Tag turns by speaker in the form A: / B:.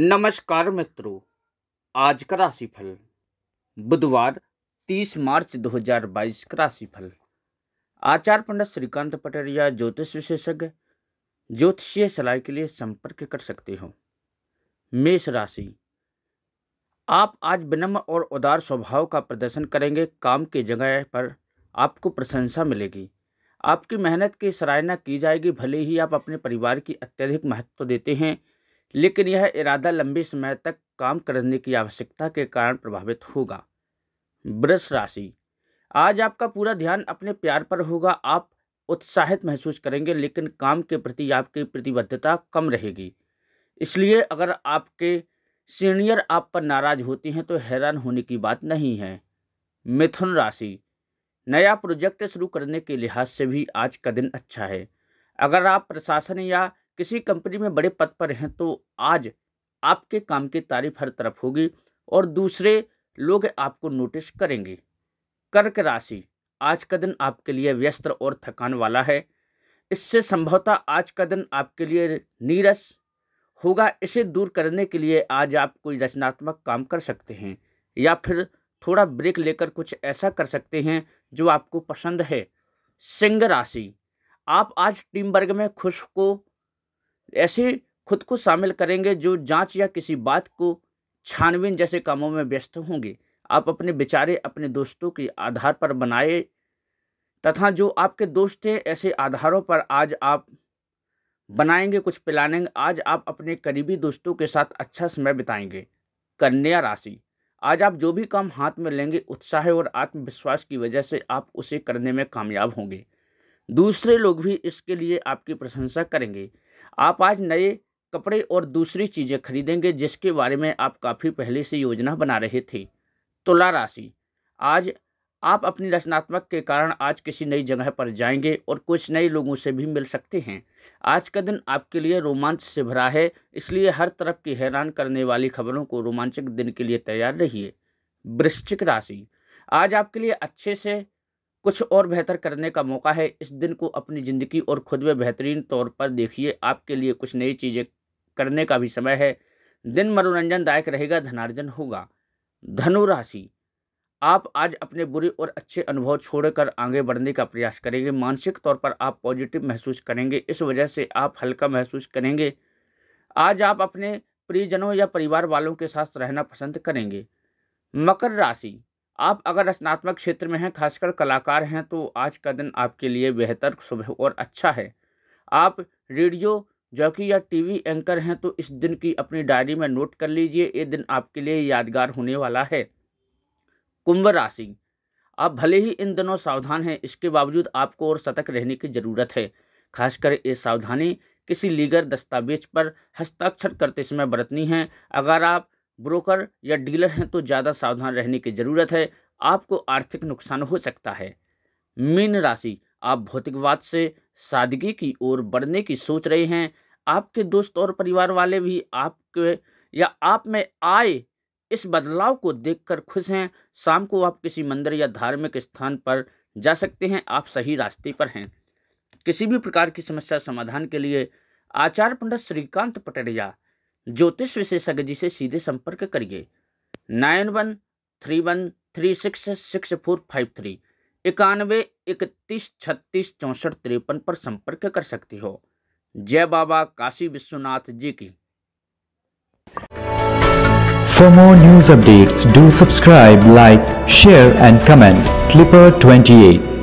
A: नमस्कार मित्रों आज का राशिफल बुधवार 30 मार्च 2022 का राशिफल आचार्य पंडित श्रीकांत पटेरिया ज्योतिष विशेषज्ञ ज्योतिषीय सलाह के लिए संपर्क कर सकते हो मेष राशि आप आज विनम्र और उदार स्वभाव का प्रदर्शन करेंगे काम की जगह पर आपको प्रशंसा मिलेगी आपकी मेहनत की सराहना की जाएगी भले ही आप अपने परिवार की अत्यधिक महत्व देते हैं लेकिन यह इरादा लंबे समय तक काम करने की आवश्यकता के कारण प्रभावित होगा वृष राशि आज आपका पूरा ध्यान अपने प्यार पर होगा आप उत्साहित महसूस करेंगे लेकिन काम के प्रति आपकी प्रतिबद्धता कम रहेगी इसलिए अगर आपके सीनियर आप पर नाराज होते हैं तो हैरान होने की बात नहीं है मिथुन राशि नया प्रोजेक्ट शुरू करने के लिहाज से भी आज का दिन अच्छा है अगर आप प्रशासन या किसी कंपनी में बड़े पद पर हैं तो आज आपके काम की तारीफ हर तरफ होगी और दूसरे लोग आपको नोटिस करेंगे कर्क राशि आज का दिन आपके लिए व्यस्त और थकान वाला है इससे संभवतः आज का दिन आपके लिए नीरस होगा इसे दूर करने के लिए आज आप कोई रचनात्मक काम कर सकते हैं या फिर थोड़ा ब्रेक लेकर कुछ ऐसा कर सकते हैं जो आपको पसंद है सिंह राशि आप आज टीम वर्ग में खुश को ऐसे खुद को शामिल करेंगे जो जांच या किसी बात को छानबीन जैसे कामों में व्यस्त होंगे आप अपने विचारे अपने दोस्तों के आधार पर बनाए तथा जो आपके दोस्त हैं ऐसे आधारों पर आज आप बनाएंगे कुछ प्लानिंग आज आप अपने करीबी दोस्तों के साथ अच्छा समय बिताएंगे कन्या राशि आज आप जो भी काम हाथ में लेंगे उत्साह और आत्मविश्वास की वजह से आप उसे करने में कामयाब होंगे दूसरे लोग भी इसके लिए आपकी प्रशंसा करेंगे आप आज नए कपड़े और दूसरी चीज़ें खरीदेंगे जिसके बारे में आप काफ़ी पहले से योजना बना रहे थे तुला राशि आज आप अपनी रचनात्मक के कारण आज किसी नई जगह पर जाएंगे और कुछ नए लोगों से भी मिल सकते हैं आज का दिन आपके लिए रोमांच से भरा है इसलिए हर तरफ की हैरान करने वाली खबरों को रोमांचक दिन के लिए तैयार रहिए वृश्चिक राशि आज आपके लिए अच्छे से कुछ और बेहतर करने का मौका है इस दिन को अपनी ज़िंदगी और खुद में बेहतरीन तौर पर देखिए आपके लिए कुछ नई चीज़ें करने का भी समय है दिन मनोरंजनदायक रहेगा धनार्जन होगा धनु राशि आप आज अपने बुरे और अच्छे अनुभव छोड़कर आगे बढ़ने का प्रयास करेंगे मानसिक तौर पर आप पॉजिटिव महसूस करेंगे इस वजह से आप हल्का महसूस करेंगे आज आप अपने प्रियजनों या परिवार वालों के साथ रहना पसंद करेंगे मकर राशि आप अगर रचनात्मक क्षेत्र में हैं खासकर कलाकार हैं तो आज का दिन आपके लिए बेहतर शुभ और अच्छा है आप रेडियो जॉकी या टीवी एंकर हैं तो इस दिन की अपनी डायरी में नोट कर लीजिए ये दिन आपके लिए यादगार होने वाला है कुंभ राशि आप भले ही इन दिनों सावधान हैं इसके बावजूद आपको और सतर्क रहने की ज़रूरत है खासकर ये सावधानी किसी लीगर दस्तावेज पर हस्ताक्षर करते समय बरतनी है अगर आप ब्रोकर या डीलर हैं तो ज़्यादा सावधान रहने की ज़रूरत है आपको आर्थिक नुकसान हो सकता है मीन राशि आप भौतिकवाद से सादगी की ओर बढ़ने की सोच रहे हैं आपके दोस्त और परिवार वाले भी आपके या आप में आए इस बदलाव को देखकर खुश हैं शाम को आप किसी मंदिर या धार्मिक स्थान पर जा सकते हैं आप सही रास्ते पर हैं किसी भी प्रकार की समस्या समाधान के लिए आचार्य पंडित श्रीकांत पटरिया ज्योतिष विशेषज्ञ जी से सीधे संपर्क करिए nine one three one three six six four five three इक्यानवे इकतीस छत्तीस चौंसठ तिरपन पर संपर्क कर सकती हो जय बाबा काशी विश्वनाथ जी की For more news updates, do subscribe, like, share and comment. Clipper 28